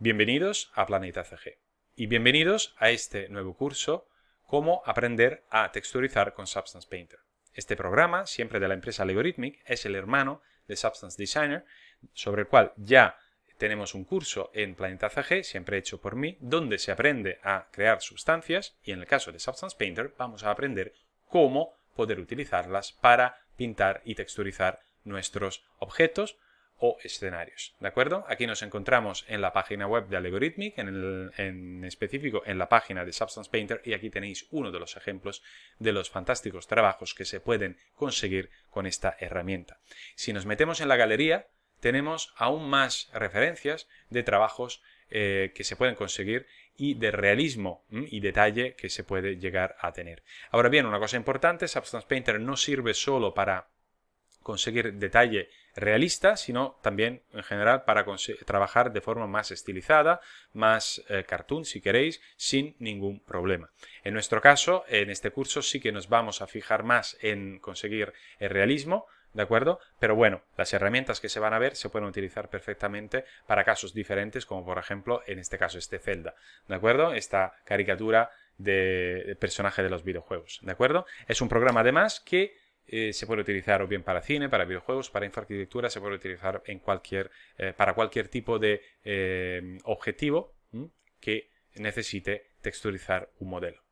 Bienvenidos a Planeta CG y bienvenidos a este nuevo curso Cómo aprender a texturizar con Substance Painter. Este programa, siempre de la empresa Algorithmic, es el hermano de Substance Designer, sobre el cual ya tenemos un curso en Planeta CG, siempre hecho por mí, donde se aprende a crear sustancias y en el caso de Substance Painter vamos a aprender cómo poder utilizarlas para pintar y texturizar nuestros objetos o escenarios. ¿De acuerdo? Aquí nos encontramos en la página web de Algorithmic, en, específico en la página de Substance Painter, y aquí tenéis uno de los ejemplos de los fantásticos trabajos que se pueden conseguir con esta herramienta. Si nos metemos en la galería, tenemos aún más referencias de trabajos eh, que se pueden conseguir y de realismo y detalle que se puede llegar a tener. Ahora bien, una cosa importante, Substance Painter no sirve solo para conseguir detalle realista, sino también en general para trabajar de forma más estilizada, más eh, cartoon si queréis, sin ningún problema. En nuestro caso, en este curso sí que nos vamos a fijar más en conseguir el eh, realismo, ¿De acuerdo? Pero bueno, las herramientas que se van a ver se pueden utilizar perfectamente para casos diferentes, como por ejemplo en este caso este Zelda, ¿de acuerdo? Esta caricatura de personaje de los videojuegos, ¿de acuerdo? Es un programa además que eh, se puede utilizar o bien para cine, para videojuegos, para infraarquitectura, se puede utilizar en cualquier, eh, para cualquier tipo de eh, objetivo que necesite texturizar un modelo.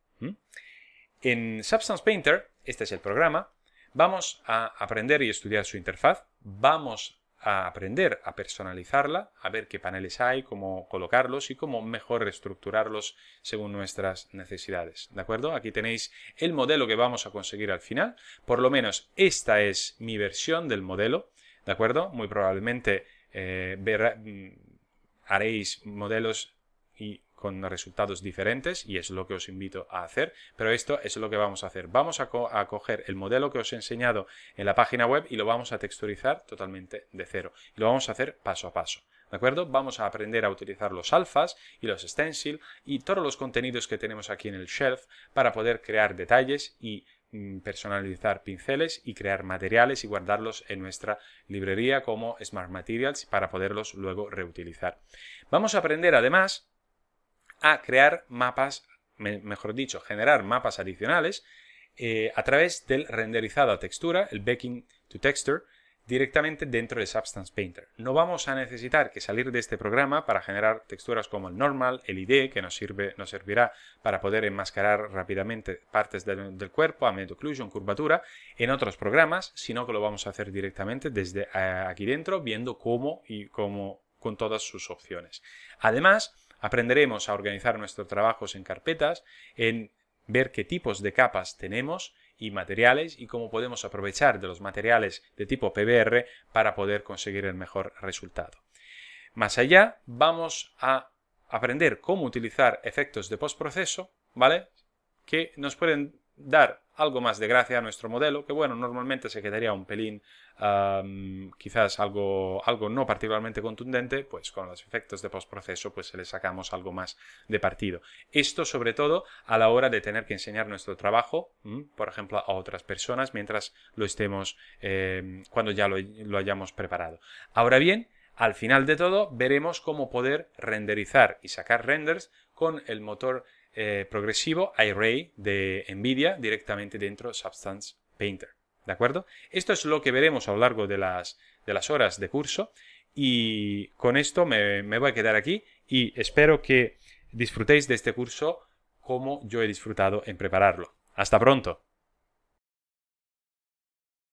En Substance Painter, este es el programa, vamos a aprender y estudiar su interfaz, vamos a aprender a personalizarla, a ver qué paneles hay, cómo colocarlos y cómo mejor reestructurarlos según nuestras necesidades. ¿De acuerdo? Aquí tenéis el modelo que vamos a conseguir al final. Por lo menos esta es mi versión del modelo. ¿De acuerdo? Muy probablemente eh, mm, haréis modelos y con resultados diferentes y es lo que os invito a hacer, pero esto es lo que vamos a hacer. Vamos a, coger el modelo que os he enseñado en la página web y lo vamos a texturizar totalmente de cero y lo vamos a hacer paso a paso. ¿De acuerdo? Vamos a aprender a utilizar los alfas y los stencil y todos los contenidos que tenemos aquí en el shelf para poder crear detalles y mm, personalizar pinceles y crear materiales y guardarlos en nuestra librería como Smart Materials para poderlos luego reutilizar. Vamos a aprender además a crear mapas, mejor dicho, generar mapas adicionales eh, a través del renderizado a textura, el backing to texture, directamente dentro de Substance Painter. No vamos a necesitar que salir de este programa para generar texturas como el normal, el ID, que nos, sirve, nos servirá para poder enmascarar rápidamente partes del, cuerpo, a occlusion, curvatura, en otros programas, sino que lo vamos a hacer directamente desde eh, aquí dentro, viendo cómo y cómo con todas sus opciones. Además, Aprenderemos a organizar nuestros trabajos en carpetas, en ver qué tipos de capas tenemos y materiales y cómo podemos aprovechar de los materiales de tipo PBR para poder conseguir el mejor resultado. Más allá, vamos a aprender cómo utilizar efectos de postproceso, ¿vale? Que nos pueden dar algo más de gracia a nuestro modelo, que bueno, normalmente se quedaría un pelín, quizás algo, algo no particularmente contundente, pues con los efectos de postproceso pues se le sacamos algo más de partido. Esto sobre todo a la hora de tener que enseñar nuestro trabajo, por ejemplo, a otras personas mientras lo estemos, em, cuando ya lo hayamos preparado. Ahora bien, al final de todo veremos cómo poder renderizar y sacar renders con el motor eh, progresivo Ray de NVIDIA directamente dentro Substance Painter. ¿De acuerdo? Esto es lo que veremos a lo largo de las, de las horas de curso y con esto me, me voy a quedar aquí y espero que disfrutéis de este curso como yo he disfrutado en prepararlo. Hasta pronto.